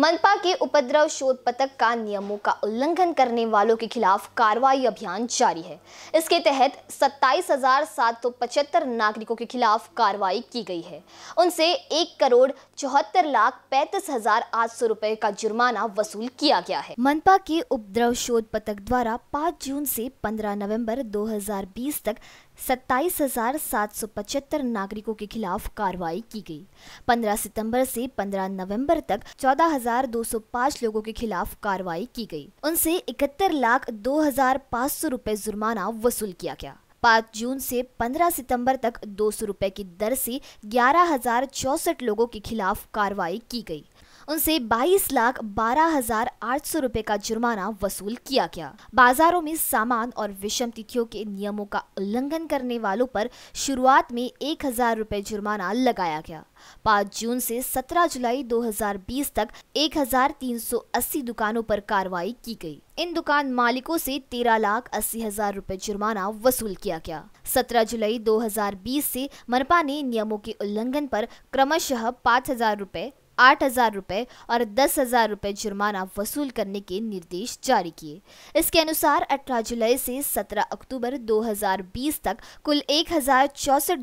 मनपा के उपद्रव शोध पथक का नियमों का उल्लंघन करने वालों के खिलाफ कार्रवाई अभियान जारी है इसके तहत सत्ताईस हजार सात सौ पचहत्तर नागरिकों के खिलाफ कार्रवाई की गई है उनसे एक करोड़ चौहत्तर लाख पैंतीस हजार आठ सौ रुपए का जुर्माना वसूल किया गया है मनपा के उपद्रव शोध पथक द्वारा पाँच जून से पंद्रह नवम्बर दो हजार बीस तक सत्ताईस हजार सात सौ पचहत्तर नागरिकों के खिलाफ कार्रवाई की गई 15 सितंबर से 15 नवंबर तक 14,205 लोगों के खिलाफ कार्रवाई की गई उनसे इकहत्तर लाख दो हजार पाँच सौ जुर्माना वसूल किया गया पाँच जून से पंद्रह सितंबर तक दो सौ की दर से ग्यारह हजार चौसठ लोगों के खिलाफ कार्रवाई की गई उनसे बाईस लाख बारह हजार आठ सौ रूपए का जुर्माना वसूल किया गया बाजारों में सामान और विषम तिथियों के नियमों का उल्लंघन करने वालों पर शुरुआत में एक हजार रूपए जुर्माना लगाया गया पाँच जून से 17 जुलाई 2020 तक 1380 दुकानों पर कार्रवाई की गई इन दुकान मालिकों से तेरह लाख अस्सी हजार रूपए जुर्माना वसूल किया गया 17 जुलाई 2020 से मनपा ने नियमों के उल्लंघन पर क्रमशः पाँच हजार रूपए आठ हजार रूपए और दस हजार रूपए जुर्माना वसूल करने के निर्देश जारी किए इसके अनुसार 18 जुलाई से 17 अक्टूबर 2020 तक कुल एक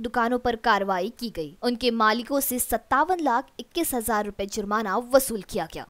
दुकानों पर कार्रवाई की गई उनके मालिकों से सत्तावन लाख इक्कीस हजार रुपए जुर्माना वसूल किया गया